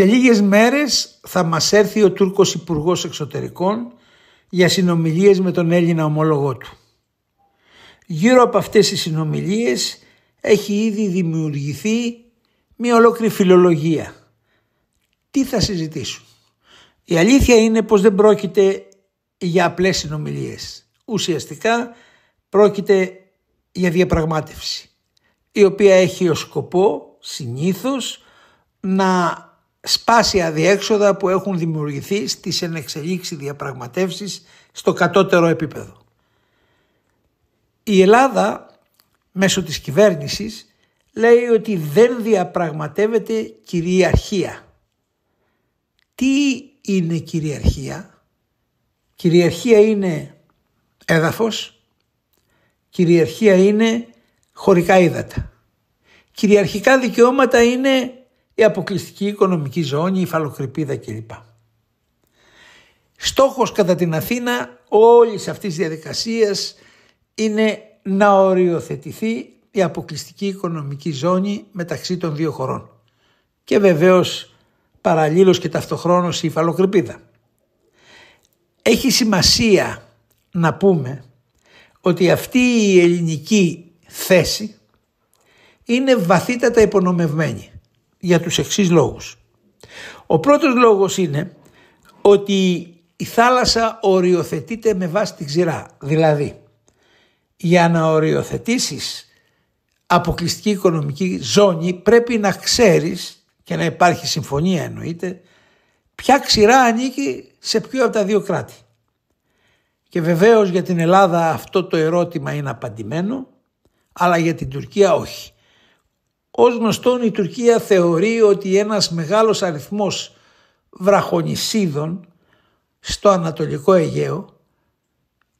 Σε λίγες μέρες θα μας έρθει ο Τούρκος υπουργός Εξωτερικών για συνομιλίες με τον Έλληνα ομόλογό του. Γύρω από αυτές τις συνομιλίες έχει ήδη δημιουργηθεί μια ολόκληρη φιλολογία. Τι θα συζητήσουν. Η αλήθεια είναι πως δεν πρόκειται για απλές συνομιλίες. Ουσιαστικά πρόκειται για διαπραγμάτευση η οποία έχει ως σκοπό συνήθως να σπάσει διέξοδα που έχουν δημιουργηθεί στις ενεξελίξεις διαπραγματεύσεις στο κατώτερο επίπεδο. Η Ελλάδα μέσω της κυβέρνησης λέει ότι δεν διαπραγματεύεται κυριαρχία. Τι είναι κυριαρχία? Κυριαρχία είναι έδαφος, κυριαρχία είναι χωρικά ύδατα. Κυριαρχικά δικαιώματα είναι η αποκλειστική οικονομική ζώνη, η φαλοκρηπίδα κλπ. Στόχος κατά την Αθήνα όλης αυτής της διαδικασίας είναι να οριοθετηθεί η αποκλειστική οικονομική ζώνη μεταξύ των δύο χωρών και βεβαίως παραλλήλως και ταυτοχρόνως η υφαλοκρηπίδα. Έχει σημασία να πούμε ότι αυτή η ελληνική θέση είναι βαθύτατα υπονομευμένη για τους εξής λόγους. Ο πρώτος λόγος είναι ότι η θάλασσα οριοθετείται με βάση τη ξηρά. Δηλαδή, για να οριοθετήσεις αποκλειστική οικονομική ζώνη πρέπει να ξέρεις και να υπάρχει συμφωνία εννοείται ποια ξηρά ανήκει σε ποιο από τα δύο κράτη. Και βεβαίως για την Ελλάδα αυτό το ερώτημα είναι απαντημένο αλλά για την Τουρκία όχι. Ως γνωστόν η Τουρκία θεωρεί ότι ένας μεγάλος αριθμός βραχονισίδων στο Ανατολικό Αιγαίο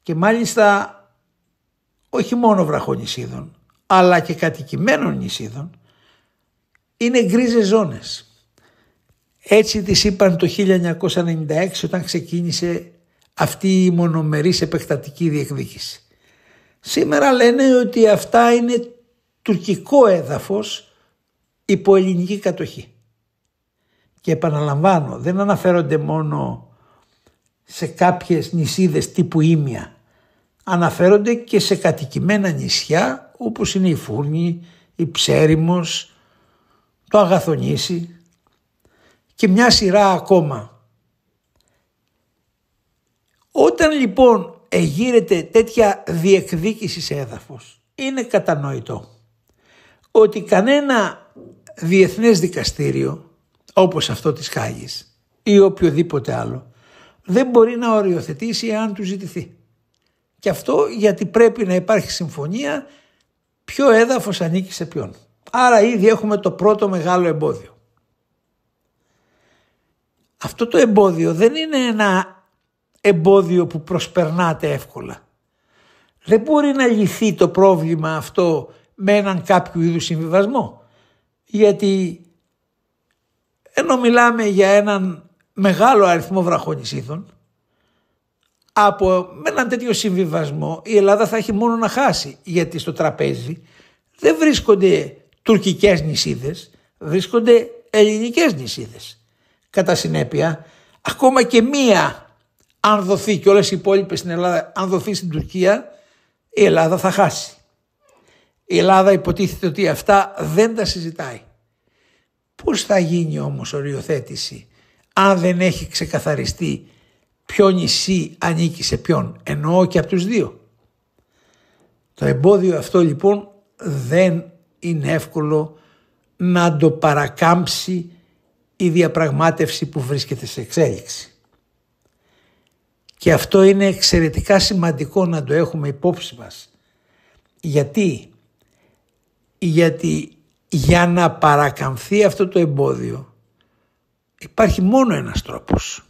και μάλιστα όχι μόνο βραχονισίδων αλλά και κατοικημένων νησίδων είναι γκρίζες ζώνες. Έτσι τις είπαν το 1996 όταν ξεκίνησε αυτή η μονομερής επεκτατική διεκδίκηση. Σήμερα λένε ότι αυτά είναι τουρκικό έδαφος υπό ελληνική κατοχή. Και επαναλαμβάνω, δεν αναφέρονται μόνο σε κάποιες νησίδες τύπου Ήμια. Αναφέρονται και σε κατοικημένα νησιά όπως είναι η Φούρνη, η Ψέριμος, το Αγαθονήσι και μια σειρά ακόμα. Όταν λοιπόν εγείρεται τέτοια διεκδίκηση σε έδαφος είναι κατανοητό ότι κανένα διεθνές δικαστήριο όπως αυτό της Χάγης ή οποιοδήποτε άλλο δεν μπορεί να οριοθετήσει αν του ζητηθεί. Και αυτό γιατί πρέπει να υπάρχει συμφωνία ποιο έδαφος ανήκει σε ποιον. Άρα ήδη έχουμε το πρώτο μεγάλο εμπόδιο. Αυτό το εμπόδιο δεν είναι ένα εμπόδιο που προσπερνάτε εύκολα. Δεν μπορεί να λυθεί το πρόβλημα αυτό με έναν κάποιο είδους συμβιβασμό γιατί ενώ μιλάμε για έναν μεγάλο αριθμό βραχονισίθων, από με έναν τέτοιο συμβιβασμό η Ελλάδα θα έχει μόνο να χάσει γιατί στο τραπέζι δεν βρίσκονται τουρκικές νησίδες, βρίσκονται ελληνικές νησίδες. Κατά συνέπεια, ακόμα και μία αν δοθεί και όλες οι υπόλοιπες στην Ελλάδα, αν δοθεί στην Τουρκία, η Ελλάδα θα χάσει. Η Ελλάδα υποτίθεται ότι αυτά δεν τα συζητάει. Πώς θα γίνει όμως οριοθέτηση αν δεν έχει ξεκαθαριστεί ποιο νησί ανήκει σε ποιον, εννοώ και από τους δύο. Το εμπόδιο αυτό λοιπόν δεν είναι εύκολο να το παρακάμψει η διαπραγμάτευση που βρίσκεται σε εξέλιξη. Και αυτό είναι εξαιρετικά σημαντικό να το έχουμε υπόψη μας. Γιατί γιατί για να παρακαμφθεί αυτό το εμπόδιο υπάρχει μόνο ένας τρόπος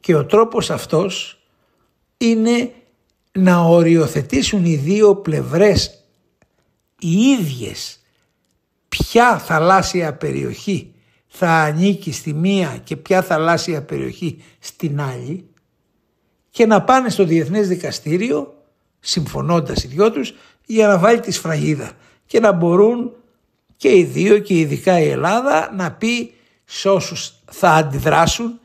και ο τρόπος αυτός είναι να οριοθετήσουν οι δύο πλευρές οι ίδιες ποια θαλάσσια περιοχή θα ανήκει στη μία και ποια θαλάσσια περιοχή στην άλλη και να πάνε στο Διεθνές Δικαστήριο συμφωνώντας οι δυο τους για να βάλει τη σφραγίδα και να μπορούν και οι δύο και ειδικά η Ελλάδα να πει σε όσους θα αντιδράσουν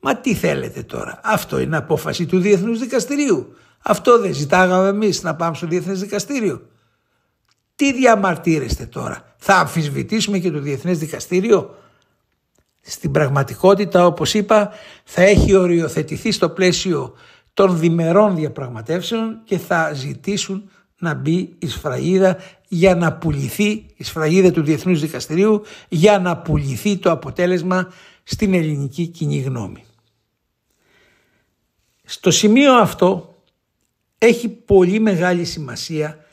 μα τι θέλετε τώρα αυτό είναι απόφαση του Διεθνούς Δικαστηρίου αυτό δεν ζητάγαμε εμείς να πάμε στο Διεθνές Δικαστήριο τι διαμαρτύρεστε τώρα θα αμφισβητήσουμε και το Διεθνές Δικαστήριο στην πραγματικότητα όπως είπα θα έχει οριοθετηθεί στο πλαίσιο των διμερών διαπραγματεύσεων και θα ζητήσουν να μπει η σφραγίδα για να πουληθεί η σφραγίδα του Διεθνούς Δικαστηρίου για να πουληθεί το αποτέλεσμα στην ελληνική κοινή γνώμη. Στο σημείο αυτό έχει πολύ μεγάλη σημασία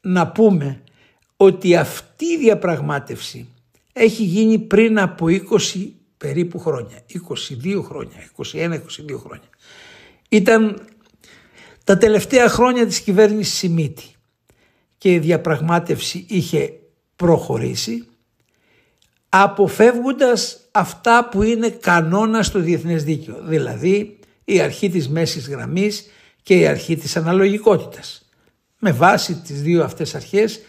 να πούμε ότι αυτή η διαπραγμάτευση έχει γίνει πριν από 20 περίπου χρόνια, 22 χρόνια, 21-22 χρόνια. Ήταν τα τελευταία χρόνια της κυβέρνησης Σιμίτη και η διαπραγμάτευση είχε προχωρήσει αποφεύγοντας αυτά που είναι κανόνα στο διεθνές δίκαιο, δηλαδή η αρχή της μέσης γραμμής και η αρχή της αναλογικότητας. Με βάση τις δύο αυτές αρχές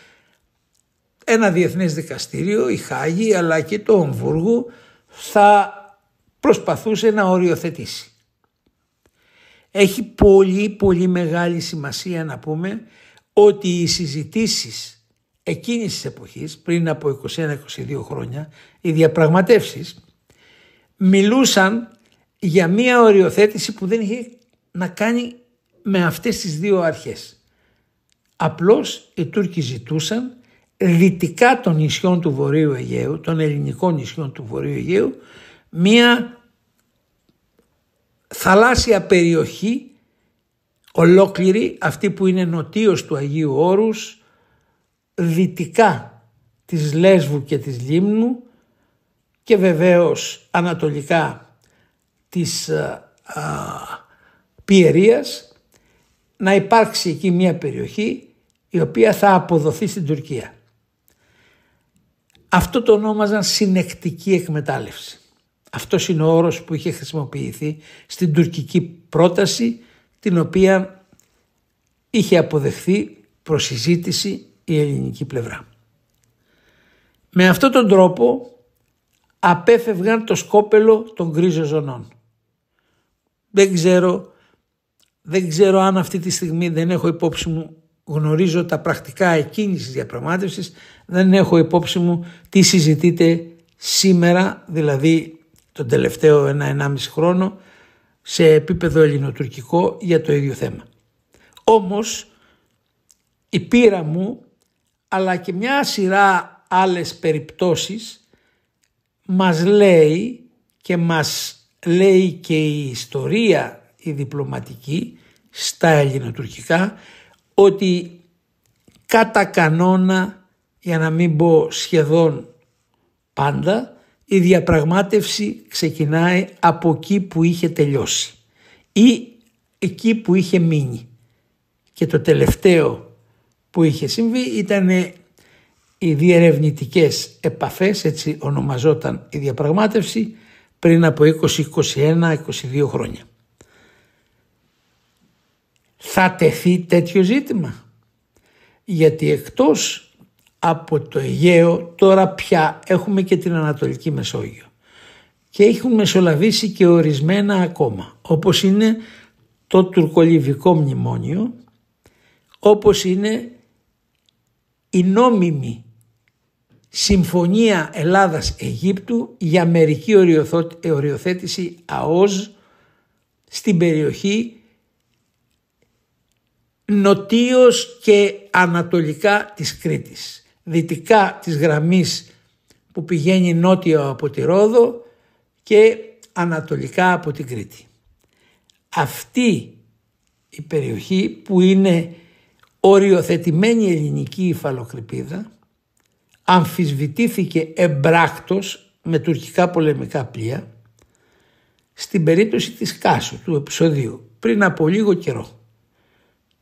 ένα διεθνές δικαστήριο, η Χάγη αλλά και το Ομβούργο θα προσπαθούσε να οριοθετήσει. Έχει πολύ πολύ μεγάλη σημασία να πούμε ότι οι συζητήσεις εκείνης της εποχής πριν από 21-22 χρόνια οι διαπραγματεύσεις μιλούσαν για μια οριοθέτηση που δεν είχε να κάνει με αυτές τις δύο αρχές. Απλώς οι Τούρκοι ζητούσαν δυτικά των νησιών του Βορείου Αιγαίου, των ελληνικών νησιών του Βορείου Αιγαίου, μια θαλάσσια περιοχή ολόκληρη αυτή που είναι νοτίως του Αγίου Όρους, δυτικά της Λέσβου και της Λίμνου και βεβαίως ανατολικά της ε, α, Πιερίας να υπάρξει εκεί μια περιοχή η οποία θα αποδοθεί στην Τουρκία. Αυτό το ονόμαζαν συνεκτική εκμετάλλευση. Αυτός είναι ο όρος που είχε χρησιμοποιηθεί στην τουρκική πρόταση την οποία είχε αποδεχθεί προς η ελληνική πλευρά. Με αυτόν τον τρόπο απέφευγαν το σκόπελο των γκρίζων ζωνών. Δεν ξέρω, δεν ξέρω αν αυτή τη στιγμή δεν έχω υπόψη μου γνωρίζω τα πρακτικά εκείνης της διαπραγμάτευσης, δεν έχω υπόψη μου τι συζητείτε σήμερα, δηλαδή τον τελευταίο ένα-ενάμιση χρόνο, σε επίπεδο ελληνοτουρκικό για το ίδιο θέμα. Όμως η πείρα μου αλλά και μια σειρά άλλες περιπτώσεις μας λέει και μας λέει και η ιστορία η διπλωματική στα ελληνοτουρκικά ότι κατά κανόνα για να μην πω σχεδόν πάντα η διαπραγμάτευση ξεκινάει από εκεί που είχε τελειώσει ή εκεί που είχε μείνει. Και το τελευταίο που είχε συμβεί ήταν οι διερευνητικές επαφές, έτσι ονομαζόταν η διαπραγμάτευση, πριν από 20, 21, 22 χρόνια. Θα τεθεί τέτοιο ζήτημα, γιατί εκτός από το Αιγαίο τώρα πια έχουμε και την Ανατολική Μεσόγειο και έχουν μεσολαβήσει και ορισμένα ακόμα όπως είναι το τουρκολιβικό μνημόνιο όπως είναι η νόμιμη Συμφωνία Ελλάδας-Αιγύπτου για μερική οριοθέτηση ΑΟΖ στην περιοχή νοτίως και ανατολικά της Κρήτης δυτικά της γραμμής που πηγαίνει νότια από τη Ρόδο και ανατολικά από την Κρήτη. Αυτή η περιοχή που είναι οριοθετημένη ελληνική υφαλοκρηπίδα αμφισβητήθηκε εμπράκτος με τουρκικά πολεμικά πλοία στην περίπτωση της Κάσου του επεισοδίου πριν από λίγο καιρό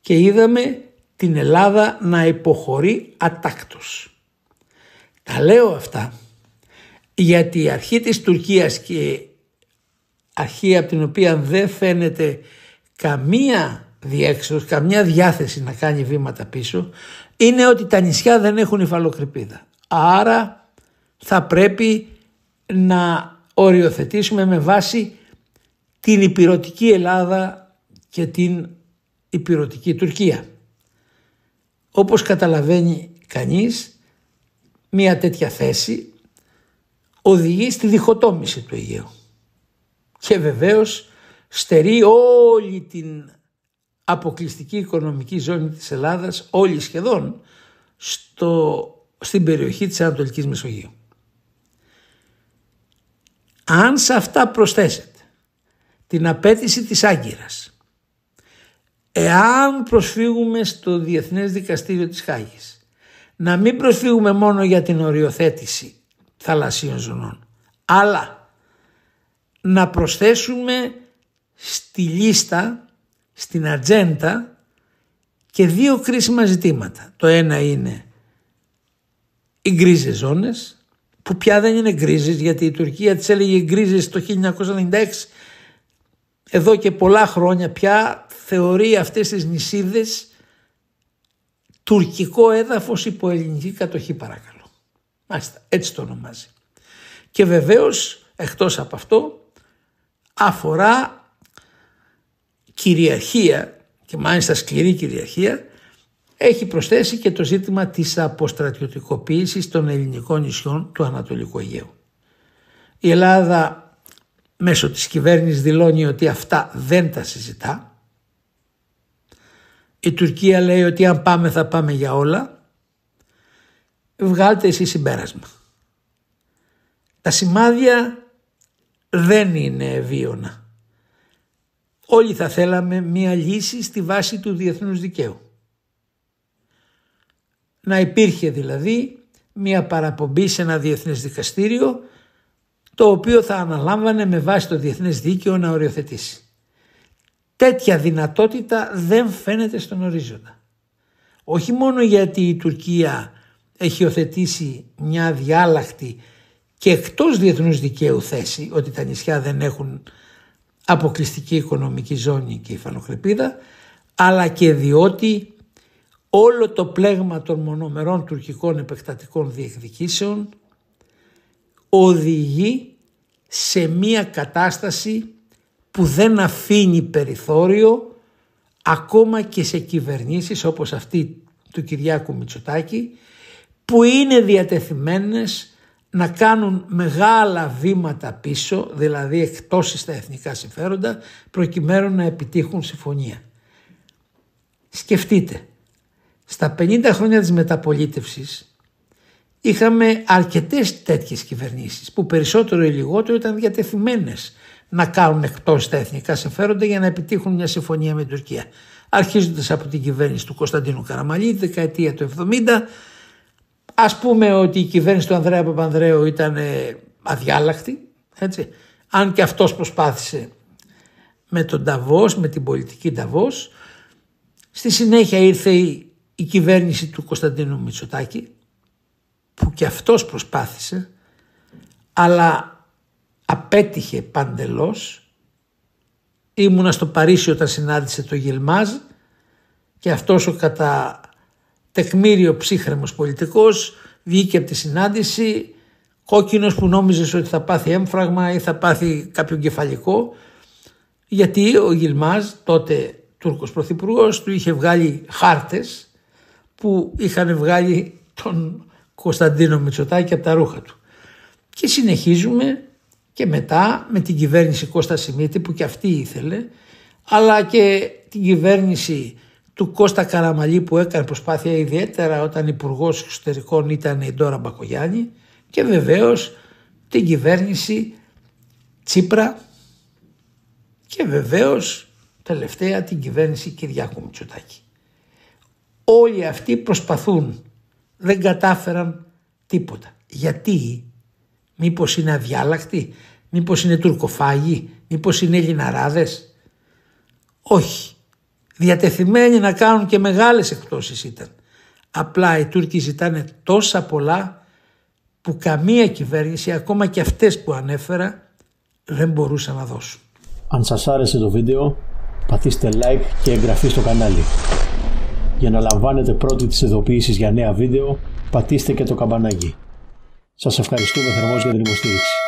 και είδαμε την Ελλάδα να υποχωρεί ατάκτος. Τα λέω αυτά γιατί η αρχή της Τουρκίας και αρχή από την οποία δεν φαίνεται καμία διέξοδος, καμιά διάθεση να κάνει βήματα πίσω είναι ότι τα νησιά δεν έχουν υφαλοκρηπίδα. Άρα θα πρέπει να οριοθετήσουμε με βάση την υπηρετική Ελλάδα και την υπηρετική Τουρκία. Όπως καταλαβαίνει κανείς, μια τέτοια θέση οδηγεί στη διχοτόμηση του Αιγαίου. Και βεβαίως στερεί όλη την αποκλειστική οικονομική ζώνη της Ελλάδας, όλη σχεδόν, στο, στην περιοχή της Ανατολικής Μεσογείου. Αν σε αυτά προσθέσετε την απέτηση της Άγκυρας εάν προσφύγουμε στο Διεθνές Δικαστήριο της Χάγης να μην προσφύγουμε μόνο για την οριοθέτηση θαλασσίων ζωνών αλλά να προσθέσουμε στη λίστα, στην ατζέντα και δύο κρίσιμα ζητήματα. Το ένα είναι οι γκρίζες ζώνες που πια δεν είναι γκρίζες γιατί η Τουρκία τις έλεγε γκρίζες το 1996 εδώ και πολλά χρόνια πια θεωρεί αυτές τις νησίδες τουρκικό έδαφος υπό ελληνική κατοχή παρακαλώ. Μάλιστα, έτσι το ονομάζει. Και βεβαίως εκτός από αυτό αφορά κυριαρχία και μάλιστα σκληρή κυριαρχία έχει προσθέσει και το ζήτημα της αποστρατιωτικοποίησης των ελληνικών νησιών του Ανατολικού Αιγαίου. Η Ελλάδα μέσω της κυβέρνησης δηλώνει ότι αυτά δεν τα συζητά. Η Τουρκία λέει ότι αν πάμε θα πάμε για όλα. Βγάλτε εσύ συμπέρασμα. Τα σημάδια δεν είναι βίωνα. Όλοι θα θέλαμε μία λύση στη βάση του διεθνούς δικαίου. Να υπήρχε δηλαδή μία παραπομπή σε ένα διεθνές δικαστήριο το οποίο θα αναλάμβανε με βάση το διεθνές δίκαιο να οριοθετήσει. Τέτοια δυνατότητα δεν φαίνεται στον ορίζοντα. Όχι μόνο γιατί η Τουρκία έχει οθετήσει μια διάλλαχτη και εκτός διεθνούς δικαίου θέση ότι τα νησιά δεν έχουν αποκλειστική οικονομική ζώνη και υφαλοκρηπίδα αλλά και διότι όλο το πλέγμα των μονομερών τουρκικών επεκτατικών διεκδικήσεων οδηγεί σε μία κατάσταση που δεν αφήνει περιθώριο ακόμα και σε κυβερνήσεις όπως αυτή του Κυριάκου Μητσοτάκη που είναι διατεθειμένες να κάνουν μεγάλα βήματα πίσω, δηλαδή εκτός στα εθνικά συμφέροντα, προκειμένου να επιτύχουν συμφωνία. Σκεφτείτε, στα 50 χρόνια της μεταπολίτευσης Είχαμε αρκετές τέτοιες κυβερνήσεις που περισσότερο ή λιγότερο ήταν διατεθειμένες να κάνουν εκτός τα εθνικά συμφέροντα για να επιτύχουν μια συμφωνία με την Τουρκία. Αρχίζοντας από την κυβέρνηση του Κωνσταντίνου Καραμαλή, τη δεκαετία του 70, ας πούμε ότι η κυβέρνηση του Ανδρέα Παπανδρέου ήταν ε, αδιάλακτη, έτσι. αν και αυτός προσπάθησε με τον ταβό, με την πολιτική ταβό. Στη συνέχεια ήρθε η, η κυβέρνηση του Κωνσταντίνου Μητσοτάκη, που και αυτός προσπάθησε αλλά απέτυχε παντελώς. Ήμουνα στο Παρίσι όταν συνάντησε το Γελμάζ και αυτός ο κατά τεκμήριο ψύχρεμος πολιτικός βγήκε από τη συνάντηση κόκκινος που νόμιζες ότι θα πάθει έμφραγμα ή θα πάθει κάποιο κεφαλικό γιατί ο Γιλμάζ τότε Τούρκος Πρωθυπουργός του είχε βγάλει χάρτες που είχαν βγάλει τον Κωνσταντίνο Μητσοτάκη από τα ρούχα του. Και συνεχίζουμε και μετά με την κυβέρνηση Κώστα Σιμίτη που και αυτή ήθελε αλλά και την κυβέρνηση του Κώστα Καραμαλή που έκανε προσπάθεια ιδιαίτερα όταν υπουργός εξωτερικών ήταν η Ντόρα Μπακογιάννη και βεβαίως την κυβέρνηση Τσίπρα και βεβαίως τελευταία την κυβέρνηση Κυριάκου Μητσοτάκη. Όλοι αυτοί προσπαθούν δεν κατάφεραν τίποτα. Γιατί, μήπως είναι αδιάλακτοι, μήπως είναι τουρκοφάγοι, μήπως είναι ελληναράδες. Όχι. Διατεθειμένοι να κάνουν και μεγάλες εκτόσεις ήταν. Απλά οι Τούρκοι ζητάνε τόσα πολλά που καμία κυβέρνηση, ακόμα και αυτές που ανέφερα, δεν μπορούσαν να δώσουν. Αν σας άρεσε το βίντεο, πατήστε like και εγγραφή στο κανάλι. Για να λαμβάνετε πρώτοι τις ειδοποιήσεις για νέα βίντεο, πατήστε και το καμπανάκι. Σας ευχαριστούμε θερμός για την υποστήριξη.